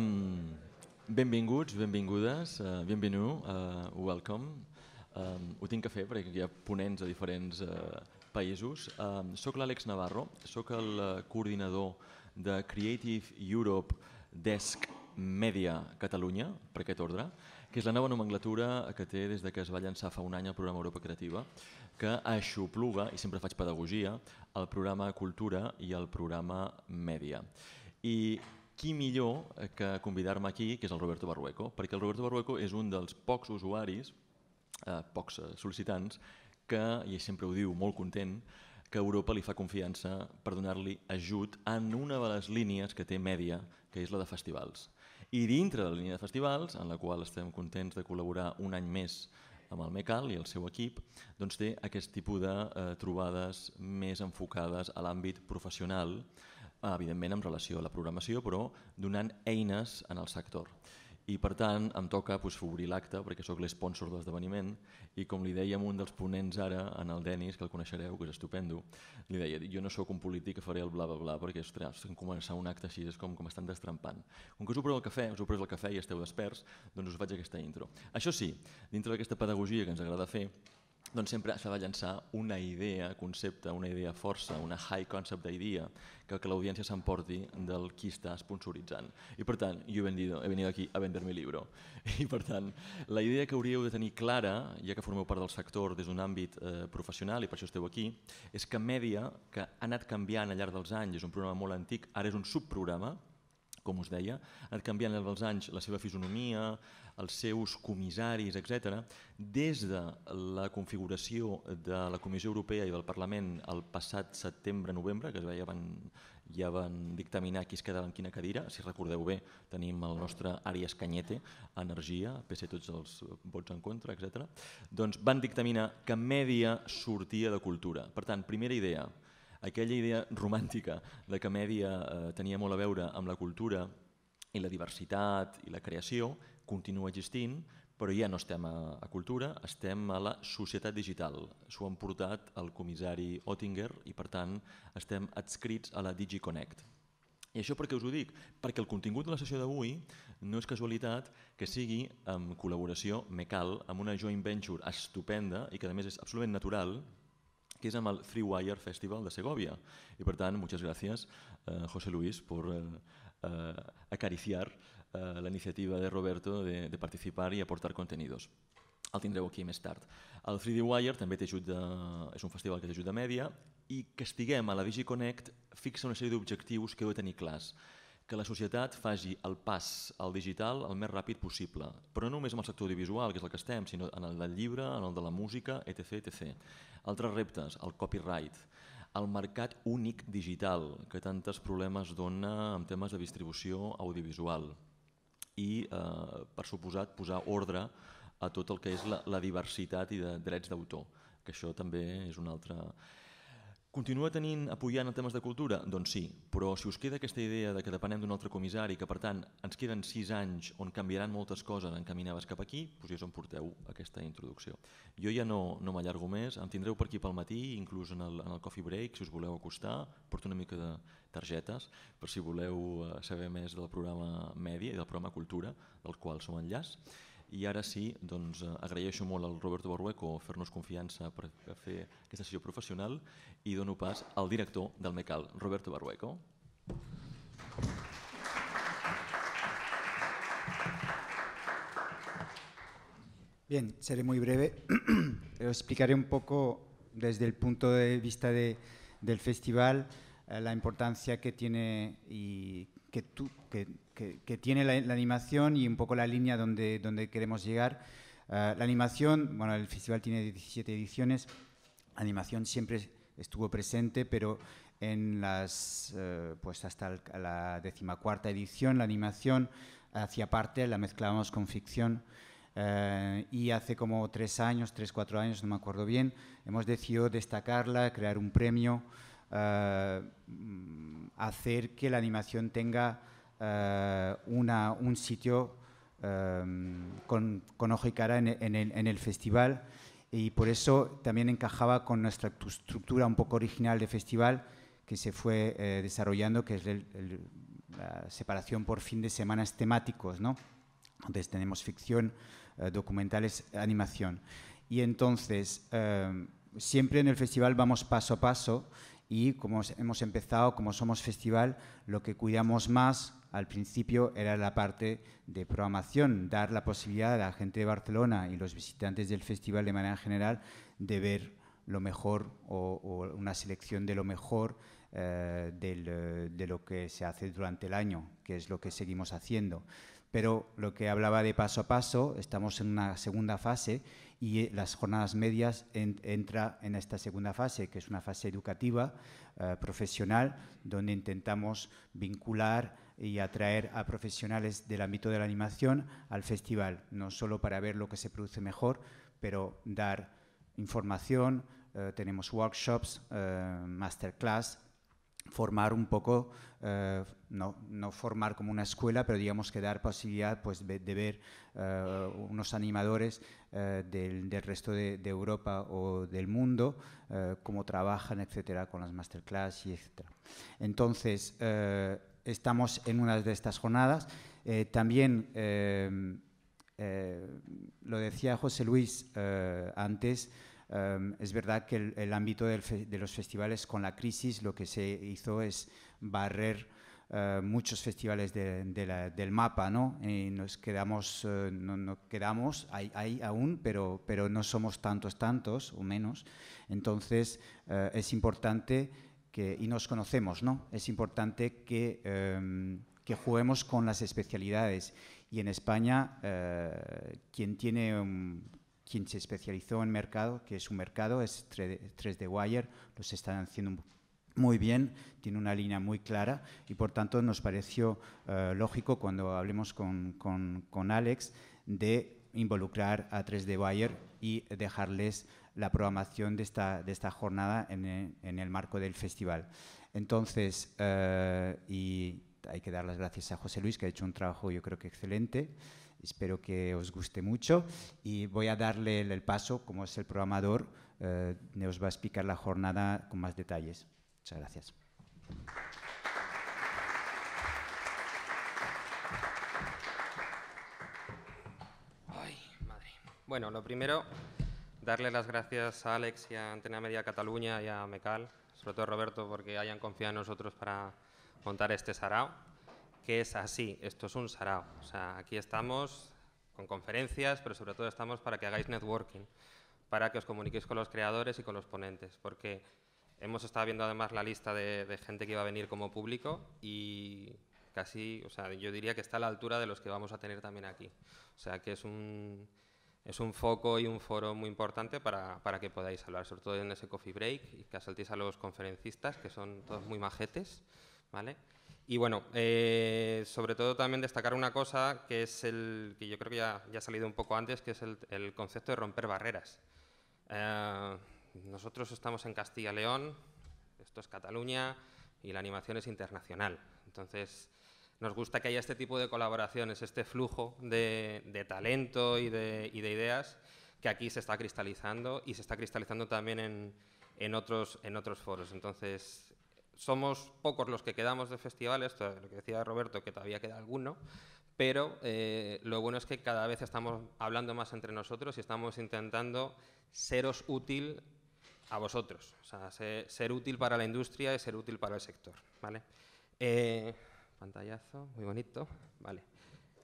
Mm, benvinguts, benvingudes, uh, eh, bienvenu, uh, eh, welcome. Um, ho tinc que fer perquè hi ha ponents de diferents uh, països. Um, ehm, soc l'Àlex Navarro, sóc el coordinador de Creative Europe Desk Media Catalunya, per aquest ordre, que és la nova nomenclatura que té des de que es va llançar fa un any el programa Europa Creativa, que aixopluga, i sempre faig pedagogia, el programa Cultura i el programa Mèdia. I qui millor eh, que convidar-me aquí, que és el Roberto Barrueco, perquè el Roberto Barrueco és un dels pocs usuaris, eh, pocs eh, sol·licitants, que, i sempre ho diu molt content, que Europa li fa confiança per donar-li ajut en una de les línies que té Mèdia, que és la de festivals. I dintre de la línia de festivals, en la qual estem contents de col·laborar un any més amb el Mecal i el seu equip, doncs té aquest tipus de eh, trobades més enfocades a l'àmbit professional, Eh, evidentment amb relació a la programació, però donant eines en el sector. I per tant em toca pues, doncs, obrir l'acte perquè sóc l'esponsor de l'esdeveniment i com li deia un dels ponents ara, en el Denis, que el coneixereu, que és estupendo, li deia, jo no sóc un polític que faré el bla bla bla perquè ostres, començar un acte així és com, com estan destrampant. Com que us ho preu el cafè, us ho preu el cafè i esteu desperts, doncs us faig aquesta intro. Això sí, dintre d'aquesta pedagogia que ens agrada fer, doncs sempre s'ha de llançar una idea, concepte, una idea força, una high concept idea que, que l'audiència s'emporti del qui està sponsoritzant. I per tant, jo he venit, he venit aquí a vendre mi libro. I per tant, la idea que hauríeu de tenir clara, ja que formeu part del sector des d'un àmbit eh, professional i per això esteu aquí, és que Mèdia, que ha anat canviant al llarg dels anys, és un programa molt antic, ara és un subprograma, com us deia, canviant amb els anys la seva fisonomia, els seus comissaris, etc. Des de la configuració de la Comissió Europea i del Parlament el passat setembre-novembre, que ja van, ja van dictaminar qui es quedava en quina cadira, si recordeu bé, tenim el nostre Arias Canyete, Energia, PC tots els vots en contra, etc. Doncs van dictaminar que mèdia sortia de cultura. Per tant, primera idea, aquella idea romàntica de que mèdia eh, tenia molt a veure amb la cultura i la diversitat i la creació continua existint, però ja no estem a, a cultura, estem a la societat digital. S'ho han portat el comissari Ottinger i, per tant, estem adscrits a la DigiConnect. I això perquè us ho dic? Perquè el contingut de la sessió d'avui no és casualitat que sigui en col·laboració, Mecal, amb una joint venture estupenda i que a més és absolutament natural, que és amb el Free Wire Festival de Segovia. I per tant, moltes gràcies, eh, José Luis, per eh, eh, acariciar eh, la iniciativa de Roberto de, de participar i aportar continguts. El tindreu aquí més tard. El 3D Wire també t'ajuda, és un festival que t'ajuda a mèdia i que estiguem a la DigiConnect fixa una sèrie d'objectius que heu de tenir clars que la societat faci el pas al digital el més ràpid possible, però no només en el sector audiovisual, que és el que estem, sinó en el del llibre, en el de la música, etc. etc. Altres reptes, el copyright, el mercat únic digital, que tantes problemes dona en temes de distribució audiovisual i, eh, per suposat, posar ordre a tot el que és la, la diversitat i de drets d'autor, que això també és un altre... Continua tenint apoyant en temes de cultura? Doncs sí, però si us queda aquesta idea de que depenem d'un altre comissari, que per tant ens queden sis anys on canviaran moltes coses en caminaves cap aquí, doncs ja us en porteu aquesta introducció. Jo ja no, no m'allargo més, em tindreu per aquí pel matí, inclús en el, en el coffee break, si us voleu acostar, porto una mica de targetes per si voleu eh, saber més del programa Mèdia i del programa Cultura, del qual som enllaç. Y ahora sí, doncs, eh, agraeixo molt al Roberto Barrueco fer confianza confiança per fer aquesta profesional y i dono pas al director del MECAL, Roberto Barrueco. Bien, seré muy breve. Pero explicaré un poco desde el punto de vista de, del festival eh, la importancia que tiene y que, tú, que, tiene la, animación y un poco la línea donde, donde queremos llegar. Eh, la animación, bueno, el festival tiene 17 ediciones, la animación siempre estuvo presente, pero en las, eh, pues hasta la decimacuarta edición la animación hacía parte, la mezclábamos con ficción. Eh, y hace como tres años, tres, cuatro años, no me acuerdo bien, hemos decidido destacarla, crear un premio eh, hacer que la animación tenga eh, un sitio eh, con, ojo y cara en, el, festival y por eso también encajaba con nuestra estructura un poco original de festival que se fue desarrollando, que es la separación por fin de semanas temáticos, ¿no? Entonces tenemos ficción, documentales, animación. Y entonces, siempre en el festival vamos paso a paso y como hemos empezado, como somos festival, lo que cuidamos más al principio era la parte de programación, dar la posibilidad a la gente de Barcelona y los visitantes del festival de manera general de ver lo mejor o, una selección de lo mejor eh, eh, de lo que se hace durante el año, que es lo que seguimos haciendo. Pero lo que hablaba de paso a paso, estamos en una segunda fase y eh, las jornadas medias entran entra en esta segunda fase, que es una fase educativa, eh, profesional, donde intentamos vincular y atraer a profesionales del ámbito de la animación al festival, no solo para ver lo que se produce mejor, pero dar información, eh, tenemos workshops, masterclass, formar un poco, eh, no, no, formar como una escuela, pero digamos que dar posibilidad pues, de, ver eh, unos animadores eh, del, del, resto de, Europa o del mundo, cómo trabajan, etcétera, con las masterclass y etcétera. Entonces, estamos en una de estas jornadas. también lo decía José Luis antes, Em, es verdad que el, ámbito de los festivales con la crisis lo que se hizo es barrer eh, muchos festivales del mapa, ¿no? Y nos quedamos, eh, no, quedamos hay aún, pero, pero no somos tantos, tantos o menos. Entonces eh, es importante que, y nos conocemos, ¿no? Es importante que, em, que juguemos con las especialidades. Y en España, quien tiene un, quien se especializó en mercado, que es un mercado, es 3D Wire, los están haciendo muy bien, tiene una línea muy clara y por tanto nos pareció eh, lógico cuando hablemos con, con, Alex de involucrar a 3D Wire y dejarles la programación de esta, de esta jornada en e, el, marco del festival. Entonces, eh, y hay que dar las gracias a José Luis, que ha hecho un trabajo yo creo que excelente. Espero que os guste mucho y voy a darle el paso, como es el programador, eh, os va a explicar la jornada con más detalles. Muchas gracias. Bueno, lo primero, darle las gracias a Alex y a Antena Media Cataluña y a Mecal, sobre todo a Roberto, porque hayan confiado en nosotros para montar este sarao que es así, esto es un sarao. O sea, aquí estamos con conferencias, pero sobre todo estamos para que hagáis networking, para que os comuniquéis con los creadores y con los ponentes, porque hemos estado viendo además la lista de, gente que iba a venir como público y casi, o sea, yo diría que está a la altura de los que vamos a tener también aquí. O sea, que es un, es un foco y un foro muy importante para, para que podáis hablar, sobre todo en ese coffee break y que asaltéis a los conferencistas, que son todos muy majetes, ¿vale? Y bueno, eh, sobre todo también destacar una cosa que es el que yo creo que ya, ha salido un poco antes, que es el, concepto de romper barreras. Eh, nosotros estamos en Castilla León, esto es Cataluña y la animación es internacional. Entonces, nos gusta que haya este tipo de colaboraciones, este flujo de, talento y de, ideas que aquí se está cristalizando y se está cristalizando también en, otros, en otros foros. Entonces, somos pocos los que quedamos de festivales, lo que decía Roberto, que todavía queda alguno, pero eh, lo bueno es que cada vez estamos hablando más entre nosotros y estamos intentando seros útil a vosotros, o sea, ser, útil para la industria y ser útil para el sector. ¿vale? Eh, pantallazo, muy bonito. Vale.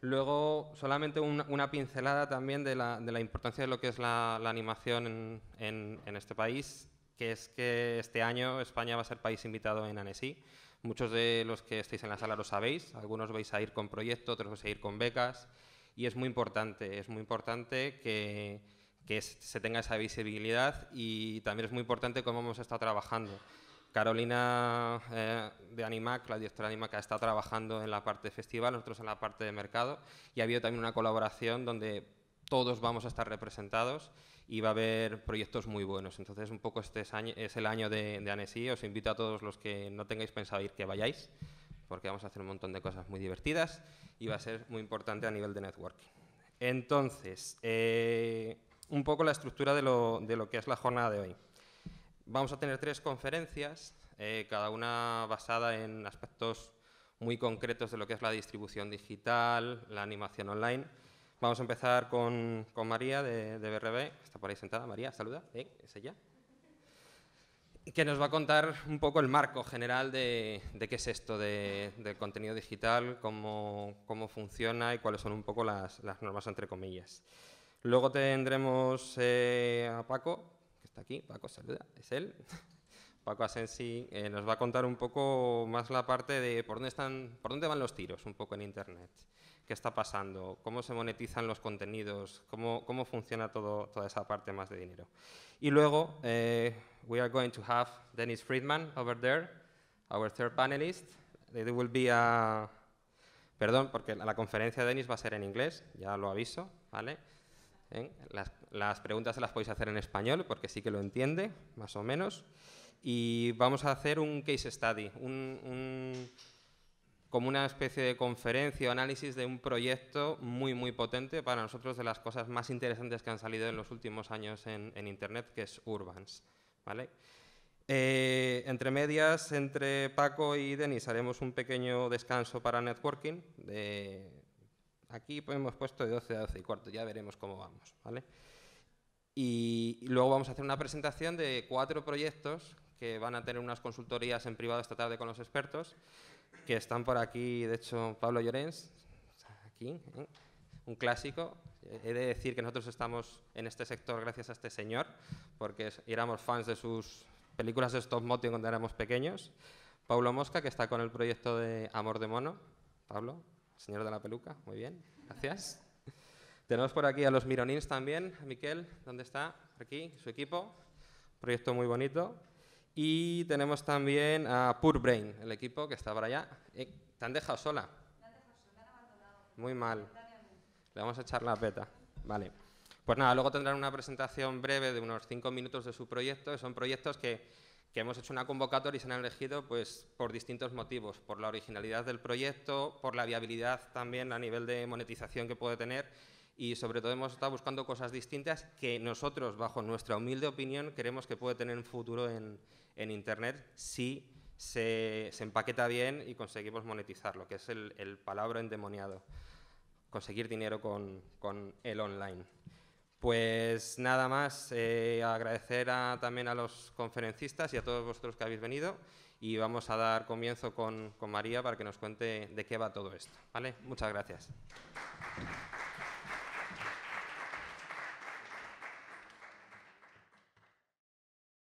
Luego, solamente una, pincelada también de la, importancia de lo que es la, animación en este país que es que este año España va a ser país invitado en Annecy. Muchos de los que estáis en la sala lo sabéis, algunos vais a ir con proyectos, otros vais a ir con becas, y es muy importante, es muy importante que, se tenga esa visibilidad y también es muy importante cómo hemos estado trabajando. Carolina eh, de Animac, la directora de Animac, está trabajando en la parte de festival, nosotros en la parte de mercado, y ha habido también una colaboración donde todos vamos a estar representados y va a haber proyectos muy buenos. Entonces, un poco este es, año, es el año de, de Os invito a todos los que no tengáis pensado ir que vayáis, porque vamos a hacer un montón de cosas muy divertidas y va a ser muy importante a nivel de networking. Entonces, eh, un poco la estructura de lo, que es la jornada de hoy. Vamos a tener tres conferencias, eh, cada una basada en aspectos muy concretos de lo que es la distribución digital, la animación online Vamos a empezar con, María de, de, BRB. Está por ahí sentada. María, saluda. Eh, ¿Es ella? Que nos va a contar un poco el marco general de, qué es esto del contenido digital, cómo, funciona y cuáles son un poco las, normas entre comillas. Luego tendremos eh, a Paco, que está aquí. Paco, saluda. Es él. Paco Asensi eh, nos va a contar un poco más la parte de por dónde, están, por dónde van los tiros, un poco en Internet. ¿Qué está pasando? ¿Cómo se monetizan los contenidos? ¿Cómo, cómo funciona todo, toda esa parte más de dinero? Y luego, eh, we are going to have Dennis Friedman over there, our third panelist. There will be a... Perdón, porque la conferencia de Dennis va a ser en inglés, ya lo aviso, ¿vale? ¿Eh? Las, las preguntas se las podéis hacer en español, porque sí que lo entiende, más o menos y vamos a hacer un case study, como una especie de conferencia o análisis de un proyecto muy, muy potente para nosotros de las cosas más interesantes que han salido en los últimos años en, Internet, que es Urbans. ¿vale? Eh, entre medias, entre Paco y Denis, haremos un pequeño descanso para networking. De, aquí pues, hemos puesto de 12 a 12 y cuarto, ya veremos cómo vamos. Y luego vamos a hacer una presentación de cuatro proyectos que van a tener unas consultorías en privado esta tarde con los expertos, que están por aquí, de hecho, Pablo Llorens, aquí, ¿eh? un clásico. He de decir que nosotros estamos en este sector gracias a este señor, porque éramos fans de sus películas de stop motion cuando éramos pequeños. Pablo Mosca, que está con el proyecto de Amor de Mono. Pablo, señor de la peluca, muy bien, gracias. Tenemos por aquí a los Mironins también. Miquel, ¿dónde está? Aquí, su equipo. Proyecto muy bonito. Y tenemos también a Pure Brain, el equipo que está por allá. Eh, ¿Te han dejado sola? Muy mal. Le vamos a echar la peta. Vale. Pues nada, luego tendrán una presentación breve de unos cinco minutos de su proyecto. Son proyectos que, hemos hecho una convocatoria y se han elegido pues, por distintos motivos. Por la originalidad del proyecto, por la viabilidad también a nivel de monetización que puede tener y sobre todo hemos estado buscando cosas distintas que nosotros, bajo nuestra humilde opinión, queremos que puede tener un futuro en, Internet si se, empaqueta bien y conseguimos monetizarlo, que es el, el palabra endemoniado, conseguir dinero con, con, el online. Pues nada más, eh, agradecer también a los conferencistas y a todos vosotros que habéis venido y vamos a dar comienzo con, María para que nos cuente de qué va todo esto. ¿vale? Muchas gracias.